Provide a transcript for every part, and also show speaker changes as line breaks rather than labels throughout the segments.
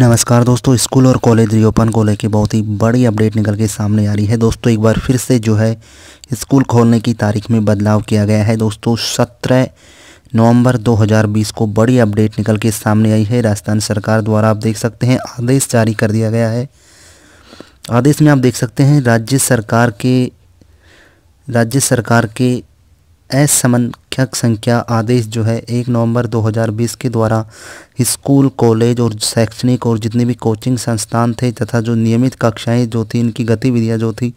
नमस्कार दोस्तों स्कूल और कॉलेज रीओपन को लेकर बहुत ही बड़ी अपडेट निकल के सामने आ रही है दोस्तों एक बार फिर से जो है स्कूल खोलने की तारीख में बदलाव किया गया है दोस्तों सत्रह नवंबर 2020 को बड़ी अपडेट निकल के सामने आई है राजस्थान सरकार द्वारा आप देख सकते हैं आदेश जारी कर दिया गया है आदेश में आप देख सकते हैं राज्य सरकार के राज्य सरकार के असमख्यक संख्या आदेश जो है एक नवंबर 2020 के द्वारा स्कूल कॉलेज और शैक्षणिक और जितने भी कोचिंग संस्थान थे तथा जो नियमित कक्षाएं जो थी इनकी गतिविधियां जो थी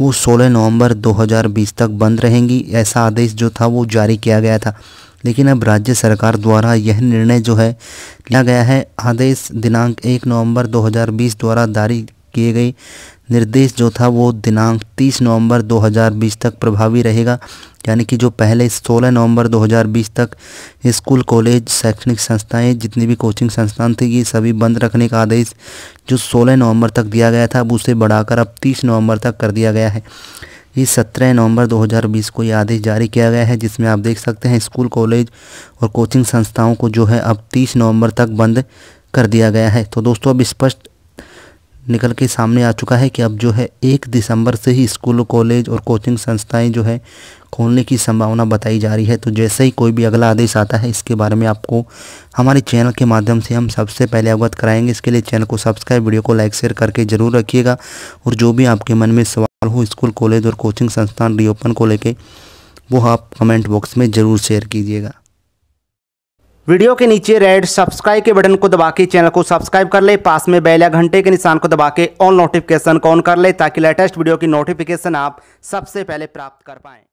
वो 16 नवंबर 2020 तक बंद रहेंगी ऐसा आदेश जो था वो जारी किया गया था लेकिन अब राज्य सरकार द्वारा यह निर्णय जो है लिया गया है आदेश दिनांक एक नवम्बर दो द्वारा जारी किए गए निर्देश जो था वो दिनांक 30 नवंबर 2020 तक प्रभावी रहेगा यानी कि जो पहले 16 नवंबर 2020 तक स्कूल कॉलेज शैक्षणिक संस्थाएं जितनी भी कोचिंग संस्थान थी ये सभी बंद रखने का आदेश जो 16 नवंबर तक दिया गया था अब उसे बढ़ाकर अब 30 नवंबर तक कर दिया गया है ये 17 नवंबर 2020 को ये आदेश जारी किया गया है जिसमें आप देख सकते हैं स्कूल कॉलेज और कोचिंग संस्थाओं को जो है अब तीस नवंबर तक बंद कर दिया गया है तो दोस्तों अब स्पष्ट निकल के सामने आ चुका है कि अब जो है एक दिसंबर से ही स्कूल कॉलेज और कोचिंग संस्थाएं जो है खोलने की संभावना बताई जा रही है तो जैसे ही कोई भी अगला आदेश आता है इसके बारे में आपको हमारे चैनल के माध्यम से हम सबसे पहले अवगत कराएंगे इसके लिए चैनल को सब्सक्राइब वीडियो को लाइक शेयर करके ज़रूर रखिएगा और जो भी आपके मन में सवाल हो स्कूल कॉलेज और कोचिंग संस्थान रीओपन को लेकर वो आप कमेंट बॉक्स में ज़रूर शेयर कीजिएगा वीडियो के नीचे रेड सब्सक्राइब के बटन को दबा के चैनल को सब्सक्राइब कर ले पास में बेल या घंटे के निशान को दबा के ऑल नोटिफिकेशन को ऑन कर ले ताकि लेटेस्ट वीडियो की नोटिफिकेशन आप सबसे पहले प्राप्त कर पाएँ